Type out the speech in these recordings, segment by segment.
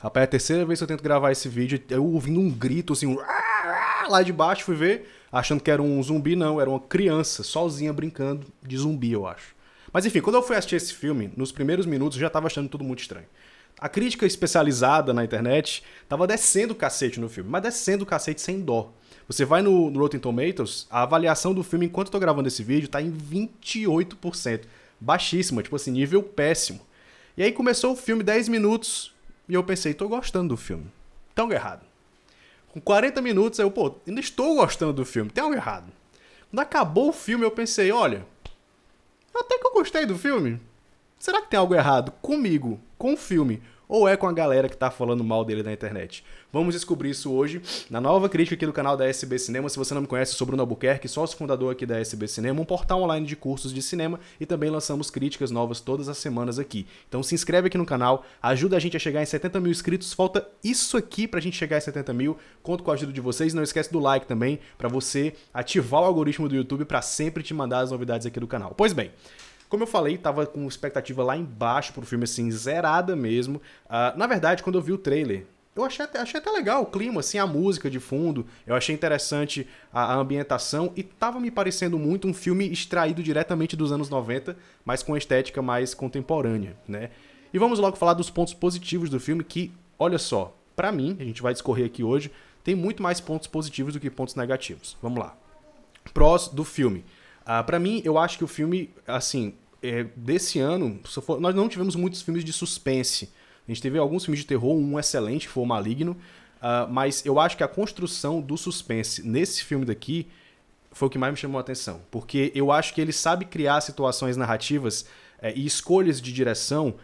Rapaz, é a terceira vez que eu tento gravar esse vídeo, eu ouvindo um grito assim, lá de baixo, fui ver, achando que era um zumbi, não, era uma criança sozinha brincando de zumbi, eu acho. Mas enfim, quando eu fui assistir esse filme, nos primeiros minutos eu já tava achando tudo muito estranho. A crítica especializada na internet tava descendo o cacete no filme, mas descendo o cacete sem dó. Você vai no, no Rotten Tomatoes, a avaliação do filme enquanto eu tô gravando esse vídeo tá em 28%. Baixíssima, tipo assim, nível péssimo. E aí começou o filme 10 minutos, e eu pensei, tô gostando do filme. Tem algo errado. Com 40 minutos, eu, pô, ainda estou gostando do filme. Tem algo errado. Quando acabou o filme, eu pensei, olha, até que eu gostei do filme. Será que tem algo errado comigo, com o filme, ou é com a galera que tá falando mal dele na internet? Vamos descobrir isso hoje na nova crítica aqui do canal da SB Cinema. Se você não me conhece, sou Bruno Albuquerque, sócio fundador aqui da SB Cinema, um portal online de cursos de cinema e também lançamos críticas novas todas as semanas aqui. Então se inscreve aqui no canal, ajuda a gente a chegar em 70 mil inscritos. Falta isso aqui pra gente chegar em 70 mil. Conto com a ajuda de vocês. Não esquece do like também para você ativar o algoritmo do YouTube para sempre te mandar as novidades aqui do canal. Pois bem, como eu falei, tava com expectativa lá embaixo pro filme, assim, zerada mesmo. Uh, na verdade, quando eu vi o trailer, eu achei até, achei até legal o clima, assim, a música de fundo, eu achei interessante a, a, ambientação e tava me parecendo muito um filme extraído diretamente dos anos 90, mas com estética mais contemporânea, né? E vamos logo falar dos pontos positivos do filme que, olha só, para mim, a gente vai discorrer aqui hoje, tem muito mais pontos positivos do que pontos negativos. Vamos lá. Prós do filme. Ah, para mim, eu acho que o filme, assim, é, desse ano, for, nós não tivemos muitos filmes de suspense. A gente teve alguns filmes de terror, um excelente, que foi o Maligno, uh, mas eu acho que a construção do suspense nesse filme daqui foi o que mais me chamou a atenção. Porque eu acho que ele sabe criar situações narrativas é, e escolhas de direção.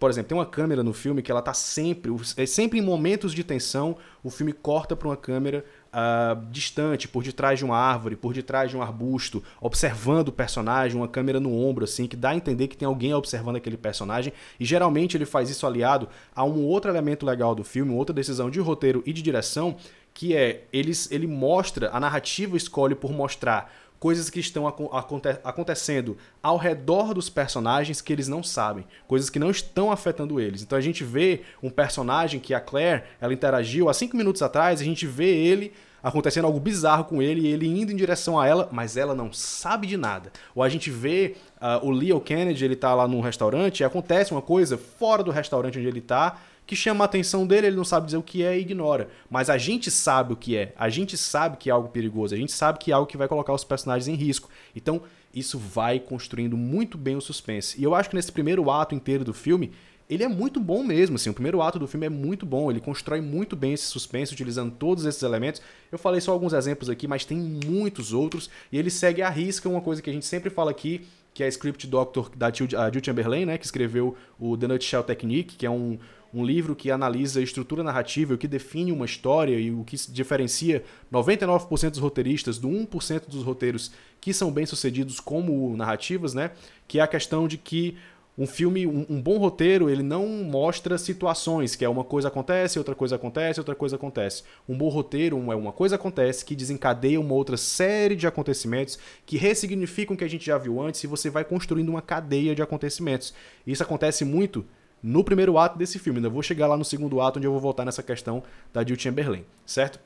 Por exemplo, tem uma câmera no filme que ela tá sempre. É sempre em momentos de tensão, o filme corta para uma câmera uh, distante, por detrás de uma árvore, por detrás de um arbusto, observando o personagem, uma câmera no ombro, assim, que dá a entender que tem alguém observando aquele personagem. E geralmente ele faz isso aliado a um outro elemento legal do filme, outra decisão de roteiro e de direção, que é eles, ele mostra, a narrativa escolhe por mostrar coisas que estão aconte acontecendo ao redor dos personagens que eles não sabem, coisas que não estão afetando eles. Então a gente vê um personagem que a Claire, ela interagiu há cinco minutos atrás, a gente vê ele acontecendo algo bizarro com ele e ele indo em direção a ela, mas ela não sabe de nada. Ou a gente vê uh, o Leo Kennedy, ele tá lá num restaurante e acontece uma coisa fora do restaurante onde ele tá, que chama a atenção dele, ele não sabe dizer o que é e ignora. Mas a gente sabe o que é, a gente sabe que é algo perigoso, a gente sabe que é algo que vai colocar os personagens em risco. Então, isso vai construindo muito bem o suspense. E eu acho que nesse primeiro ato inteiro do filme, ele é muito bom mesmo, assim, o primeiro ato do filme é muito bom, ele constrói muito bem esse suspense utilizando todos esses elementos. Eu falei só alguns exemplos aqui, mas tem muitos outros, e ele segue a risca uma coisa que a gente sempre fala aqui, que é a script doctor da Jill Chamberlain, né, que escreveu o The Nutshell Technique, que é um um livro que analisa a estrutura narrativa, o que define uma história e o que diferencia 99% dos roteiristas do 1% dos roteiros que são bem-sucedidos como narrativas, né? Que é a questão de que um filme, um, um, bom roteiro, ele não mostra situações, que é uma coisa acontece, outra coisa acontece, outra coisa acontece. Um bom roteiro é uma coisa acontece que desencadeia uma outra série de acontecimentos que ressignificam o que a gente já viu antes e você vai construindo uma cadeia de acontecimentos. Isso acontece muito no primeiro ato desse filme. Ainda né? vou chegar lá no segundo ato, onde eu vou voltar nessa questão da Jill Chamberlain, certo?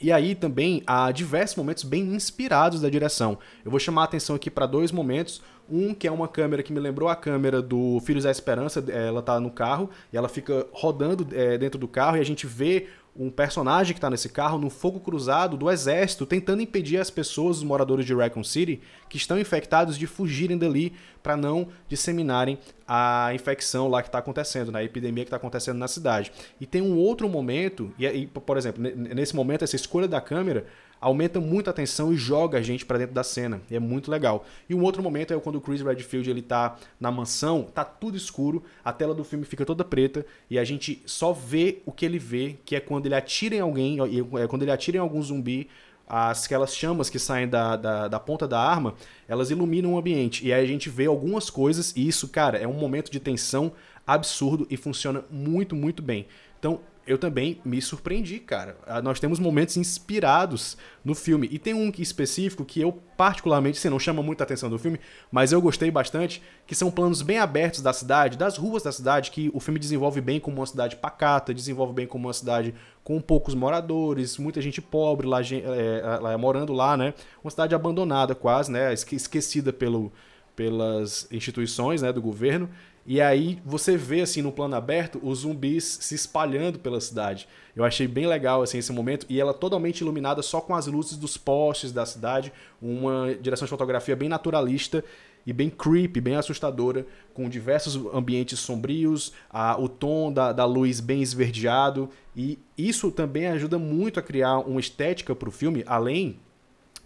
E aí também há diversos momentos bem inspirados da direção. Eu vou chamar a atenção aqui para dois momentos. Um que é uma câmera que me lembrou a câmera do Filhos da Esperança, ela tá no carro e ela fica rodando é, dentro do carro e a gente vê um personagem que está nesse carro no fogo cruzado do exército, tentando impedir as pessoas, os moradores de Raccoon City, que estão infectados, de fugirem dali para não disseminarem a infecção lá que está acontecendo, na né? epidemia que está acontecendo na cidade. E tem um outro momento, e, é, e por exemplo, nesse momento, essa escolha da câmera aumenta muito a tensão e joga a gente para dentro da cena. E é muito legal. E um outro momento é quando o Chris Redfield ele tá na mansão, tá tudo escuro, a tela do filme fica toda preta e a gente só vê o que ele vê, que é quando ele atira em alguém, é quando ele atira em algum zumbi, as aquelas chamas que saem da, da, da, ponta da arma, elas iluminam o ambiente. E aí a gente vê algumas coisas, e isso, cara, é um momento de tensão absurdo e funciona muito, muito bem. Então, eu também me surpreendi, cara. Ah, nós temos momentos inspirados no filme. E tem um específico que eu, particularmente, se assim, não chama muita atenção do filme, mas eu gostei bastante, que são planos bem abertos da cidade, das ruas da cidade, que o filme desenvolve bem como uma cidade pacata, desenvolve bem como uma cidade com poucos moradores, muita gente pobre lá, é, é morando lá, né? Uma cidade abandonada quase, né? Esquecida pelo, pelas instituições né, do governo. E aí você vê, assim, no plano aberto, os zumbis se espalhando pela cidade. Eu achei bem legal, assim, esse momento. E ela totalmente iluminada só com as luzes dos postes da cidade. Uma direção de fotografia bem naturalista e bem creepy, bem assustadora, com diversos ambientes sombrios, a, o tom da, da luz bem esverdeado. E isso também ajuda muito a criar uma estética para o filme, além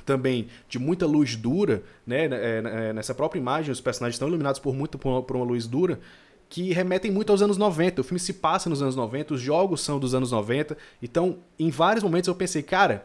também de muita luz dura, né? né, é, né é, nessa própria imagem, os personagens estão iluminados por muito por uma luz dura que remetem muito aos anos 90. O filme se passa nos anos 90, os jogos são dos anos 90. Então, em vários momentos eu pensei, cara,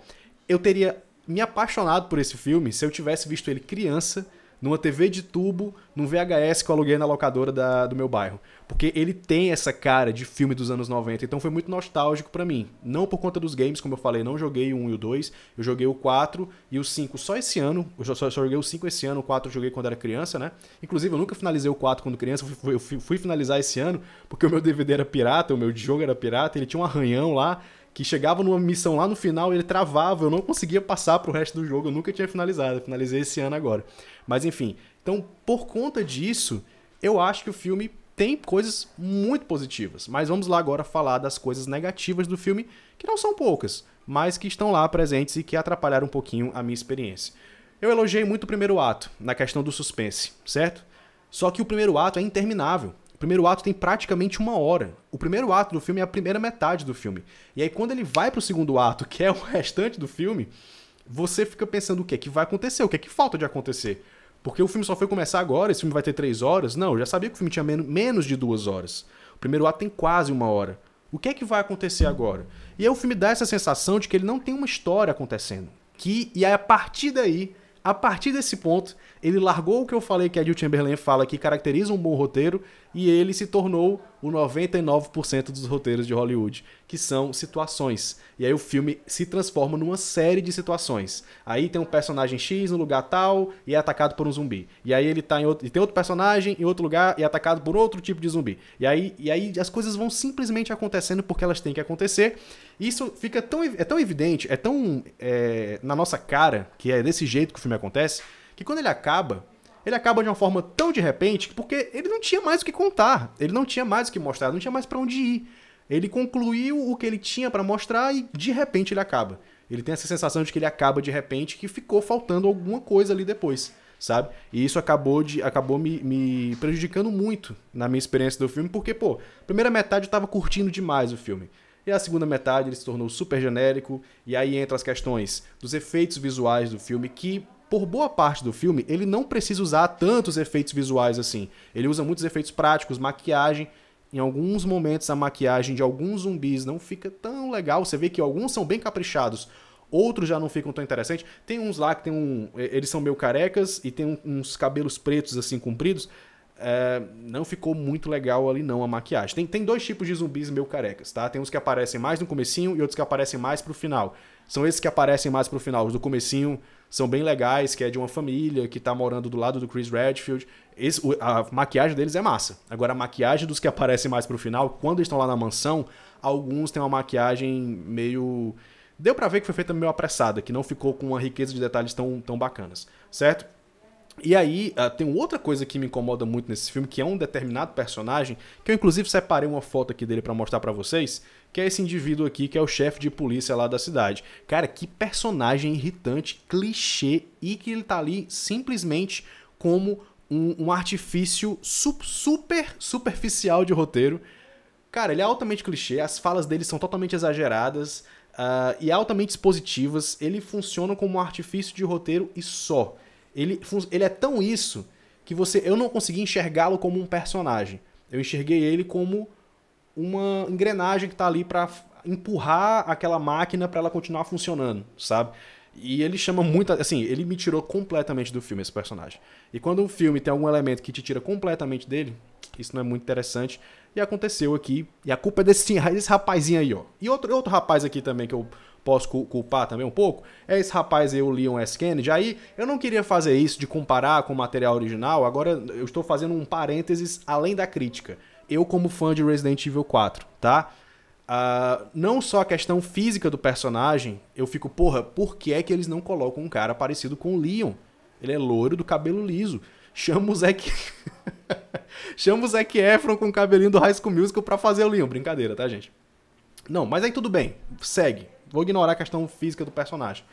eu teria me apaixonado por esse filme se eu tivesse visto ele criança numa TV de tubo, num VHS que eu aluguei na locadora da, do meu bairro. Porque ele tem essa cara de filme dos anos 90, então foi muito nostálgico para mim. Não por conta dos games, como eu falei, não joguei o 1 e o 2, eu joguei o 4 e o 5 só esse ano. Eu só, só joguei o 5 esse ano, o 4 eu joguei quando era criança, né? Inclusive, eu nunca finalizei o 4 quando criança, eu fui, eu fui finalizar esse ano, porque o meu DVD era pirata, o meu jogo era pirata, ele tinha um arranhão lá, que chegava numa missão lá no final, ele travava, eu não conseguia passar pro resto do jogo, eu nunca tinha finalizado, eu finalizei esse ano agora. Mas enfim, então por conta disso, eu acho que o filme tem coisas muito positivas. Mas vamos lá agora falar das coisas negativas do filme, que não são poucas, mas que estão lá presentes e que atrapalharam um pouquinho a minha experiência. Eu elogiei muito o primeiro ato, na questão do suspense, certo? Só que o primeiro ato é interminável. O primeiro ato tem praticamente uma hora. O primeiro ato do filme é a primeira metade do filme. E aí, quando ele vai pro segundo ato, que é o restante do filme, você fica pensando o que é que vai acontecer, o que é que falta de acontecer. Porque o filme só foi começar agora, esse filme vai ter três horas. Não, eu já sabia que o filme tinha men menos de duas horas. O primeiro ato tem quase uma hora. O que é que vai acontecer agora? E aí o filme dá essa sensação de que ele não tem uma história acontecendo. Que, e aí, a partir daí, a partir desse ponto, ele largou o que eu falei que a Chamberlain fala que caracteriza um bom roteiro e ele se tornou o 99% dos roteiros de Hollywood, que são situações. E aí o filme se transforma numa série de situações. Aí tem um personagem X no lugar tal e é atacado por um zumbi. E aí ele tá em outro, e tem outro personagem em outro lugar e é atacado por outro tipo de zumbi. E aí, e aí as coisas vão simplesmente acontecendo porque elas têm que acontecer. E isso fica tão é tão evidente, é tão é, na nossa cara que é desse jeito que o filme acontece que quando ele acaba, ele acaba de uma forma tão de repente, porque ele não tinha mais o que contar, ele não tinha mais o que mostrar, não tinha mais para onde ir. Ele concluiu o que ele tinha para mostrar e de repente ele acaba. Ele tem essa sensação de que ele acaba de repente, que ficou faltando alguma coisa ali depois, sabe? E isso acabou de acabou me, me prejudicando muito na minha experiência do filme, porque, pô, primeira metade eu tava curtindo demais o filme. E a segunda metade ele se tornou super genérico, e aí entra as questões dos efeitos visuais do filme, que por boa parte do filme, ele não precisa usar tantos efeitos visuais assim. Ele usa muitos efeitos práticos, maquiagem. Em alguns momentos, a maquiagem de alguns zumbis não fica tão legal. Você vê que alguns são bem caprichados, outros já não ficam tão interessantes. Tem uns lá que tem um. Eles são meio carecas e tem uns cabelos pretos assim compridos. É, não ficou muito legal ali não a maquiagem. Tem, tem dois tipos de zumbis meio carecas, tá? Tem uns que aparecem mais no comecinho e outros que aparecem mais pro final. São esses que aparecem mais pro final. Os do comecinho são bem legais, que é de uma família que tá morando do lado do Chris Redfield. Esse, a maquiagem deles é massa. Agora, a maquiagem dos que aparecem mais pro final, quando estão lá na mansão, alguns têm uma maquiagem meio... Deu para ver que foi feita meio apressada, que não ficou com uma riqueza de detalhes tão, tão bacanas, certo? E aí, ah, tem outra coisa que me incomoda muito nesse filme, que é um determinado personagem, que eu inclusive separei uma foto aqui dele para mostrar para vocês, que é esse indivíduo aqui, que é o chefe de polícia lá da cidade. Cara, que personagem irritante, clichê, e que ele tá ali simplesmente como um, um artifício su super superficial de roteiro. Cara, ele é altamente clichê, as falas dele são totalmente exageradas uh, e altamente expositivas. Ele funciona como um artifício de roteiro e só. Ele, ele é tão isso que você eu não consegui enxergá-lo como um personagem. Eu enxerguei ele como uma engrenagem que está ali para empurrar aquela máquina para ela continuar funcionando, sabe? E ele chama muito. Assim, ele me tirou completamente do filme, esse personagem. E quando um filme tem algum elemento que te tira completamente dele, isso não é muito interessante. E aconteceu aqui. E a culpa é desse, desse rapazinho aí, ó. E outro, outro rapaz aqui também que eu posso culpar também um pouco, é esse rapaz aí, o Leon S. Kennedy. Aí eu não queria fazer isso de comparar com o material original, agora eu estou fazendo um parênteses além da crítica eu como fã de Resident Evil 4, tá? Uh, não só a questão física do personagem, eu fico, porra, por que é que eles não colocam um cara parecido com o Leon? Ele é loiro do cabelo liso. Chama o Zac... Chama o Zac Efron com o cabelinho do High School Musical pra fazer o Leon. Brincadeira, tá, gente? Não, mas aí tudo bem. Segue. Vou ignorar a questão física do personagem.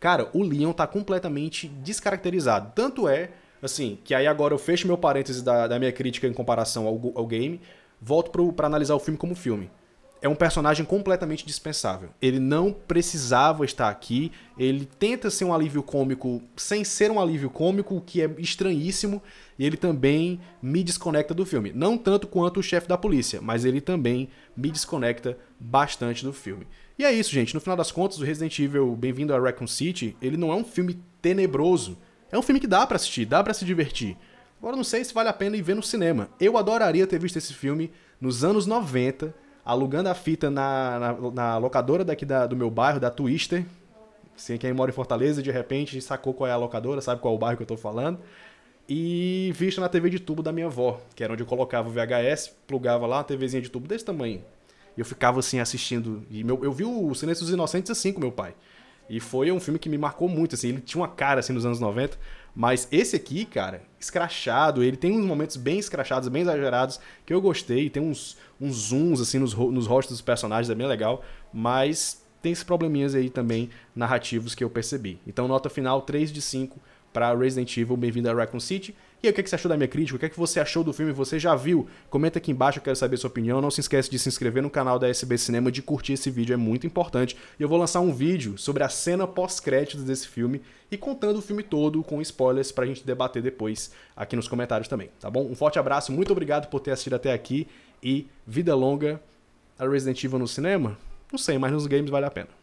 Cara, o Leon tá completamente descaracterizado. Tanto é assim, que aí agora eu fecho meu parêntese da, da minha crítica em comparação ao, ao game, volto para analisar o filme como filme. É um personagem completamente dispensável. Ele não precisava estar aqui. Ele tenta ser um alívio cômico sem ser um alívio cômico, o que é estranhíssimo. E ele também me desconecta do filme. Não tanto quanto o chefe da polícia, mas ele também me desconecta bastante do filme. E é isso, gente. No final das contas, o Resident Evil Bem-vindo a Raccoon City, ele não é um filme tenebroso é um filme que dá para assistir, dá para se divertir. Agora não sei se vale a pena ir ver no cinema. Eu adoraria ter visto esse filme nos anos 90, alugando a fita na, na, na locadora daqui da, do meu bairro, da Twister. Assim, quem mora em Fortaleza, de repente, sacou qual é a locadora, sabe qual é o bairro que eu tô falando. E visto na TV de tubo da minha avó, que era onde eu colocava o VHS, plugava lá uma TVzinha de tubo desse tamanho. E eu ficava assim assistindo. E meu, eu vi o Silêncio dos Inocentes assim com meu pai. E foi um filme que me marcou muito, assim, ele tinha uma cara assim nos anos 90, mas esse aqui, cara, escrachado, ele tem uns momentos bem escrachados, bem exagerados, que eu gostei, tem uns, uns zooms assim nos, nos rostos dos personagens, é bem legal, mas tem esses probleminhas aí também narrativos que eu percebi. Então nota final 3 de 5 para Resident Evil, bem-vindo a Raccoon City. E aí, o é que, você achou da minha crítica? O que, é que você achou do filme? Você já viu? Comenta aqui embaixo, eu quero saber sua opinião. Não se esquece de se inscrever no canal da SB Cinema, de curtir esse vídeo, é muito importante. E eu vou lançar um vídeo sobre a cena pós-créditos desse filme e contando o filme todo com spoilers pra gente debater depois aqui nos comentários também, tá bom? Um forte abraço, muito obrigado por ter assistido até aqui e vida longa a Resident Evil no cinema? Não sei, mas nos games vale a pena.